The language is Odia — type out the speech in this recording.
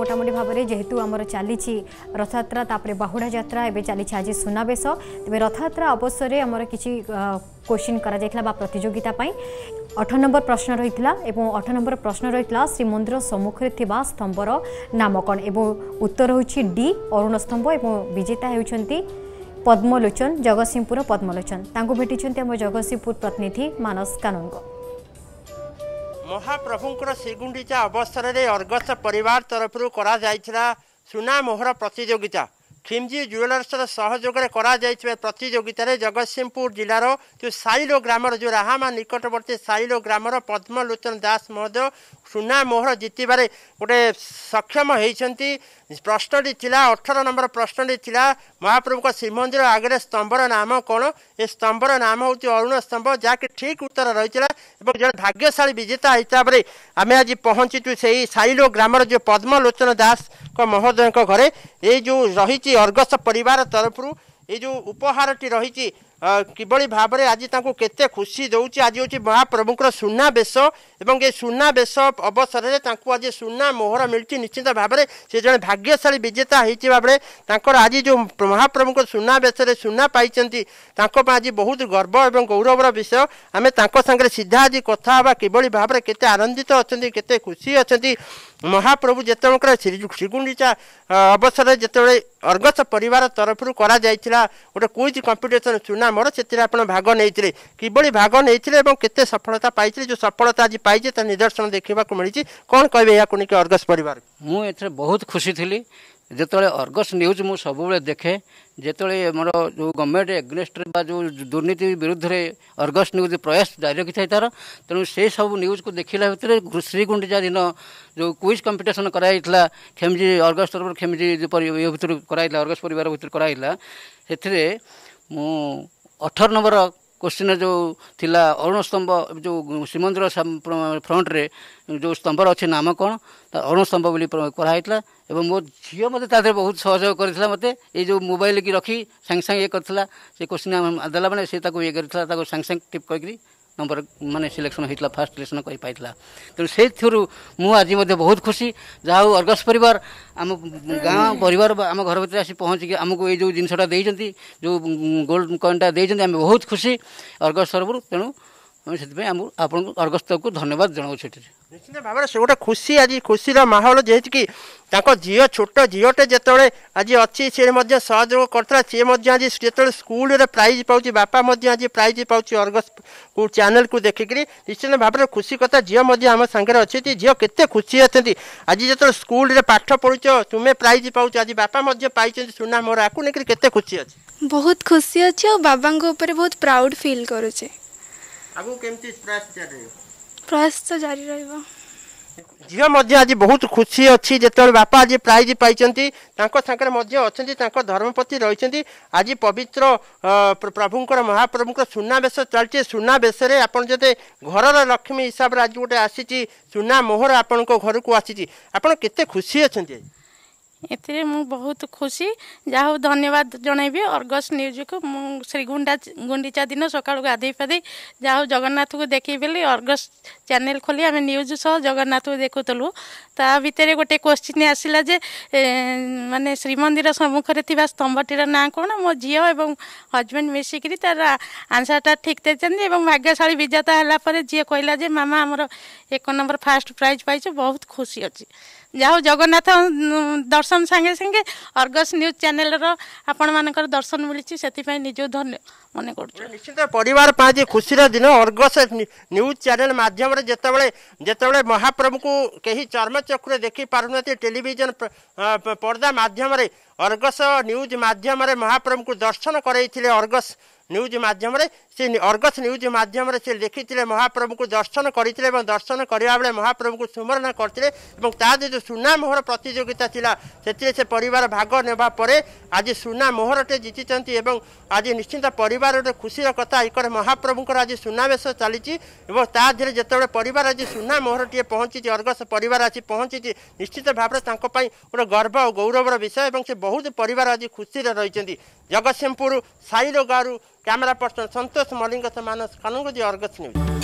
মোটামুটি ভাবে যেহেতু আমার চালছি রথযাত্রা তাপরে বাহুড়া যাত্রা এবে চালছে আজ সুনাবেশ তবে রথযাত্রা অবসরে আমার কিছু কোশ্চিন করা যাই বা প্রতিযোগিতা পাই অঠ নম্বর প্রশ্ন রয়েছিল এবং অঠ নম্বর প্রশ্ন রয়েছিল শ্রীমন্দির সম্মুখে থাকা স্তম্ভর নাম কণ এবং উত্তর হচ্ছে ডি অরুণস্তম্ভ এবং বিজেতা হচ্ছেন পদ্মলোচন জগৎসিংহপুর পদ্মলোচন তাঁকু ভেটিছেন আমার জগৎসিংহপুর প্রতিনিধি মানস কানুনগো ମହାପ୍ରଭୁଙ୍କର ଶ୍ରୀଗୁଣ୍ଡିଚା ଅବସରରେ ଅର୍ଗସ ପରିବାର ତରଫରୁ କରାଯାଇଥିଲା ସୁନାମୋହର ପ୍ରତିଯୋଗିତା ଖିମ୍ଜି ଜୁଏଲର୍ସର ସହଯୋଗରେ କରାଯାଇଥିବା ପ୍ରତିଯୋଗିତାରେ ଜଗତସିଂହପୁର ଜିଲ୍ଲାର ଯେଉଁ ସାଇଲୋ ଗ୍ରାମର ଯେଉଁ ରାହାମା ନିକଟବର୍ତ୍ତୀ ସାଇଲୋ ଗ୍ରାମର ପଦ୍ମଲୋଚନ ଦାସ ମହୋଦୟ ସୁନା ମୋହର ଜିତିବାରେ ଗୋଟିଏ ସକ୍ଷମ ହୋଇଛନ୍ତି ପ୍ରଶ୍ନଟି ଥିଲା ଅଠର ନମ୍ବର ପ୍ରଶ୍ନଟି ଥିଲା ମହାପ୍ରଭୁଙ୍କ ଶ୍ରୀମନ୍ଦିର ଆଗରେ ସ୍ତମ୍ଭର ନାମ କ'ଣ ଏ ସ୍ତମ୍ଭର ନାମ ହେଉଛି ଅରୁଣ ସ୍ତମ୍ଭ ଯାହାକି ଠିକ୍ ଉତ୍ତର ରହିଥିଲା ଏବଂ ଜଣେ ଭାଗ୍ୟଶାଳୀ ବିଜେତା ହିସାବରେ ଆମେ ଆଜି ପହଞ୍ଚିଛୁ ସେହି ସାଇଲୋ ଗ୍ରାମର ଯେଉଁ ପଦ୍ମଲୋଚନ ଦାସ ଦୀପକ ମହୋଦୟଙ୍କ ଘରେ ଏଇ ଯେଉଁ ରହିଛି ଅର୍ଗସ ପରିବାର ତରଫରୁ ଏଇ ଯେଉଁ ଉପହାରଟି ରହିଛି କିଭଳି ଭାବରେ ଆଜି ତାଙ୍କୁ କେତେ ଖୁସି ଦେଉଛି ଆଜି ହେଉଛି ମହାପ୍ରଭୁଙ୍କର ସୁନା ବେଶ ଏବଂ ଏ ସୁନା ବେଶ ଅବସରରେ ତାଙ୍କୁ ଆଜି ସୁନା ମୋହର ମିଳୁଛି ନିଶ୍ଚିତ ଭାବରେ ସେ ଜଣେ ଭାଗ୍ୟଶାଳୀ ବିଜେତା ହେଇଥିବା ବେଳେ ତାଙ୍କର ଆଜି ଯେଉଁ ମହାପ୍ରଭୁଙ୍କ ସୁନା ବେଶରେ ସୁନା ପାଇଛନ୍ତି ତାଙ୍କ ପାଇଁ ଆଜି ବହୁତ ଗର୍ବ ଏବଂ ଗୌରବର ବିଷୟ ଆମେ ତାଙ୍କ ସାଙ୍ଗରେ ସିଧା ଆଜି କଥା ହେବା କିଭଳି ଭାବରେ କେତେ ଆନନ୍ଦିତ ଅଛନ୍ତି କେତେ ଖୁସି ଅଛନ୍ତି ମହାପ୍ରଭୁ ଯେତେବେଳେ ଶ୍ରୀଯୁକ୍ତ ଶ୍ରୀଗୁଣ୍ଡିଚା ଅବସରରେ ଯେତେବେଳେ ଅର୍ଗସ ପରିବାର ତରଫରୁ କରାଯାଇଥିଲା ଗୋଟେ କୁଇଜ୍ କମ୍ପିଟିସନ୍ ସୁନା ମୋର ସେଥିରେ ଆପଣ ଭାଗ ନେଇଥିଲେ କିଭଳି ଭାଗ ନେଇଥିଲେ ଏବଂ କେତେ ସଫଳତା ପାଇଥିଲେ ଯେଉଁ ସଫଳତା ଆଜି ପାଇଛି ତା ନିଦର୍ଶନ ଦେଖିବାକୁ ମିଳିଛି କ'ଣ କହିବେ ଏହାକୁ ନେଇକି ଅର୍ଗସ ପରିବାର ମୁଁ ଏଥିରେ ବହୁତ ଖୁସି ଥିଲି ଯେତେବେଳେ ଅର୍ଗସ୍ ନ୍ୟୁଜ୍ ମୁଁ ସବୁବେଳେ ଦେଖେ ଯେତେବେଳେ ଆମର ଯେଉଁ ଗଭର୍ଣ୍ଣମେଣ୍ଟ ଏଗ୍ନେଷ୍ଟରେ ବା ଯେଉଁ ଦୁର୍ନୀତି ବିରୁଦ୍ଧରେ ଅର୍ଗସ୍ ନ୍ୟୁଜ୍ ପ୍ରୟାସ ଜାରି ରଖିଥାଏ ତା'ର ତେଣୁ ସେସବୁ ନ୍ୟୁଜ୍କୁ ଦେଖିଲା ଭିତରେ ଶ୍ରୀଗୁଣ୍ଡିଚା ଦିନ ଯେଉଁ କୁଇଜ୍ କମ୍ପିଟିସନ୍ କରାଯାଇଥିଲା ଖେମିଜି ଅର୍ଗସ୍ ତରଫରୁ ଖେମିଜି ଇଏ ଭିତରୁ କରାଯାଇଥିଲା ଅର୍ଗସ୍ ପରିବାର ଭିତରୁ କରାଯାଇଥିଲା ସେଥିରେ ମୁଁ ଅଠର ନମ୍ବର କୋଶ୍ଚିନ୍ ଯେଉଁ ଥିଲା ଅରୁଣସ୍ତମ୍ଭ ଯେଉଁ ଶ୍ରୀମନ୍ଦିର ଫ୍ରଣ୍ଟରେ ଯେଉଁ ସ୍ତମ୍ଭର ଅଛି ନାମ କ'ଣ ତା ଅରୁଣସ୍ତମ୍ଭ ବୋଲି କରାହେଇଥିଲା ଏବଂ ମୋ ଝିଅ ମୋତେ ତା ଦେହରେ ବହୁତ ସହଯୋଗ କରିଥିଲା ମୋତେ ଏଇ ଯେଉଁ ମୋବାଇଲ୍ କି ରଖି ସାଙ୍ଗେ ସାଙ୍ଗେ ଇଏ କରିଥିଲା ସେ କୋଶ୍ଚିନ୍ ଦେଲା ମାନେ ସେ ତାକୁ ଇଏ କରିଥିଲା ତାକୁ ସାଙ୍ଗେ ସାଙ୍ଗେ ଟିପ୍ କରିକିରି ନମ୍ବର ମାନେ ସିଲେକ୍ସନ୍ ହୋଇଥିଲା ଫାର୍ଷ୍ଟ ସିଲେକ୍ସନ୍ କରିପାରିଥିଲା ତେଣୁ ସେଇଥିରୁ ମୁଁ ଆଜି ମଧ୍ୟ ବହୁତ ଖୁସି ଯାହା ହେଉ ଅର୍ଗସ ପରିବାର ଆମ ଗାଁ ପରିବାର ଆମ ଘର ଭିତରେ ଆସି ପହଞ୍ଚିକି ଆମକୁ ଏଇ ଯେଉଁ ଜିନିଷଟା ଦେଇଛନ୍ତି ଯେଉଁ ଗୋଲ୍ଡ କଏନ୍ଟା ଦେଇଛନ୍ତି ଆମେ ବହୁତ ଖୁସି ଅର୍ଗସ ତରଫରୁ ତେଣୁ ଆମେ ସେଥିପାଇଁ ଆମ ଆପଣଙ୍କୁ ଅର୍ଗସ୍ତକୁ ଧନ୍ୟବାଦ ଜଣାଉଛୁ ଏଠାରେ ନିଶ୍ଚିତ ଭାବରେ ସେ ଗୋଟେ ଖୁସି ଆଜି ଖୁସିର ମାହୋଲ ଯେହେତୁ କି ତାଙ୍କ ଝିଅ ଛୋଟ ଝିଅଟେ ଯେତେବେଳେ ଆଜି ଅଛି ସେ ମଧ୍ୟ ସହଯୋଗ କରୁଥିଲା ସିଏ ମଧ୍ୟ ଆଜି ଯେତେବେଳେ ସ୍କୁଲରେ ପ୍ରାଇଜ୍ ପାଉଛି ବାପା ମଧ୍ୟ ଆଜି ପ୍ରାଇଜ୍ ପାଉଛି ଅର୍ଗସ୍କୁ ଚ୍ୟାନେଲକୁ ଦେଖିକିରି ନିଶ୍ଚିତ ଭାବରେ ଖୁସି କଥା ଝିଅ ମଧ୍ୟ ଆମ ସାଙ୍ଗରେ ଅଛନ୍ତି ଝିଅ କେତେ ଖୁସି ଅଛନ୍ତି ଆଜି ଯେତେବେଳେ ସ୍କୁଲରେ ପାଠ ପଢ଼ୁଛ ତୁମେ ପ୍ରାଇଜ୍ ପାଉଛ ଆଜି ବାପା ମଧ୍ୟ ପାଇଛନ୍ତି ସୁନା ମୋର ଆକୁ ନେଇକିରି କେତେ ଖୁସି ଅଛି ବହୁତ ଖୁସି ଅଛି ଆଉ ବାବାଙ୍କ ଉପରେ ବହୁତ ପ୍ରାଉଡ଼୍ ଫିଲ୍ କରୁଛି आगु केमती प्रेस जारी प्रेस तो जारी रहबो जीव मध्ये आज बहुत खुशी अछि जेतेले बापा आज प्राइज पाइचंती तांको संगे मध्ये अछंती तांको धर्मपति रहिचंती आज पवित्र प्रभुंकर महाप्रभुंकर सुन्ना बेस चलचे सुन्ना बेसरे आपण जते घरर लक्ष्मी हिसाब राज गोटे आसीची सुन्ना मोहर आपणको घरकु आसीची आपण केते खुशी अछंती ଏଥିରେ ମୁଁ ବହୁତ ଖୁସି ଯାହା ହଉ ଧନ୍ୟବାଦ ଜଣାଇବି ଅର୍ଗସ୍ ନ୍ୟୁଜ୍କୁ ମୁଁ ଶ୍ରୀ ଗୁଣ୍ଡା ଗୁଣ୍ଡିଚା ଦିନ ସକାଳୁ ଗାଧୋଇ ପାଧୋଇ ଯାହା ହଉ ଜଗନ୍ନାଥକୁ ଦେଖିବି ଅର୍ଗସ୍ ଚ୍ୟାନେଲ୍ ଖୋଲି ଆମେ ନ୍ୟୁଜ୍ ସହ ଜଗନ୍ନାଥକୁ ଦେଖୁଥିଲୁ ତା ଭିତରେ ଗୋଟେ କୋଶ୍ଚିନ୍ ଆସିଲା ଯେ ମାନେ ଶ୍ରୀମନ୍ଦିର ସମ୍ମୁଖରେ ଥିବା ସ୍ତମ୍ଭଟିର ନାଁ କ'ଣ ମୋ ଝିଅ ଏବଂ ହଜବେଣ୍ଡ ମିଶିକିରି ତା'ର ଆନ୍ସର୍ଟା ଠିକ୍ ଦେଇଛନ୍ତି ଏବଂ ଭାଗ୍ୟଶାଳୀ ବିଜେତା ହେଲା ପରେ ଝିଅ କହିଲା ଯେ ମାମା ଆମର ଏକ ନମ୍ବର ଫାର୍ଷ୍ଟ ପ୍ରାଇଜ୍ ପାଇଛୁ ବହୁତ ଖୁସି ଅଛି ଯାହା ହଉ ଜଗନ୍ନାଥ ଦର୍ଶନ ଦର୍ଶନ ସାଙ୍ଗେ ସାଙ୍ଗେ ଅର୍ଗସ୍ ନ୍ୟୁଜ୍ ଚ୍ୟାନେଲ୍ର ଆପଣମାନଙ୍କର ଦର୍ଶନ ମିଳିଛି ସେଥିପାଇଁ ନିଜକୁ ଧନ୍ୟ ମନେ କରୁଛୁ ନିଶ୍ଚିନ୍ତ ପରିବାର ପାଇଁ ଆଜି ଖୁସିର ଦିନ ଅର୍ଗସ୍ ନ୍ୟୁଜ୍ ଚ୍ୟାନେଲ୍ ମାଧ୍ୟମରେ ଯେତେବେଳେ ଯେତେବେଳେ ମହାପ୍ରଭୁଙ୍କୁ କେହି ଚର୍ମଚକ୍ଷୁରେ ଦେଖିପାରୁନାହାନ୍ତି ଟେଲିଭିଜନ ପର୍ଦ୍ଦା ମାଧ୍ୟମରେ ଅର୍ଗସ୍ ନ୍ୟୁଜ୍ ମାଧ୍ୟମରେ ମହାପ୍ରଭୁଙ୍କୁ ଦର୍ଶନ କରାଇଥିଲେ ଅର୍ଗସ୍ ନ୍ୟୁଜ୍ ମାଧ୍ୟମରେ ସେ ଅର୍ଗସ ନ୍ୟୁଜ୍ ମାଧ୍ୟମରେ ସେ ଲେଖିଥିଲେ ମହାପ୍ରଭୁଙ୍କୁ ଦର୍ଶନ କରିଥିଲେ ଏବଂ ଦର୍ଶନ କରିବା ବେଳେ ମହାପ୍ରଭୁଙ୍କୁ ସ୍ମରଣ କରିଥିଲେ ଏବଂ ତା ଯଦି ସୁନା ମୋହର ପ୍ରତିଯୋଗିତା ଥିଲା ସେଥିରେ ସେ ପରିବାର ଭାଗ ନେବା ପରେ ଆଜି ସୁନା ମୋହରଟେ ଜିତିଛନ୍ତି ଏବଂ ଆଜି ନିଶ୍ଚିନ୍ତ ପରିବାର ଗୋଟେ ଖୁସିର କଥା ଏକ ମହାପ୍ରଭୁଙ୍କର ଆଜି ସୁନାବେଶ ଚାଲିଛି ଏବଂ ତା ଦେହରେ ଯେତେବେଳେ ପରିବାର ଆଜି ସୁନା ମୋହରଟିଏ ପହଞ୍ଚିଛି ଅର୍ଗସ ପରିବାର ଆସି ପହଞ୍ଚିଛି ନିଶ୍ଚିତ ଭାବରେ ତାଙ୍କ ପାଇଁ ଗୋଟେ ଗର୍ବ ଆଉ ଗୌରବର ବିଷୟ ଏବଂ ସେ ବହୁତ ପରିବାର ଆଜି ଖୁସିରେ ରହିଛନ୍ତି ଜଗତସିଂହପୁର ସାଇର ଗାଁରୁ camera person Santosh Mallik Manas Khanu Argus news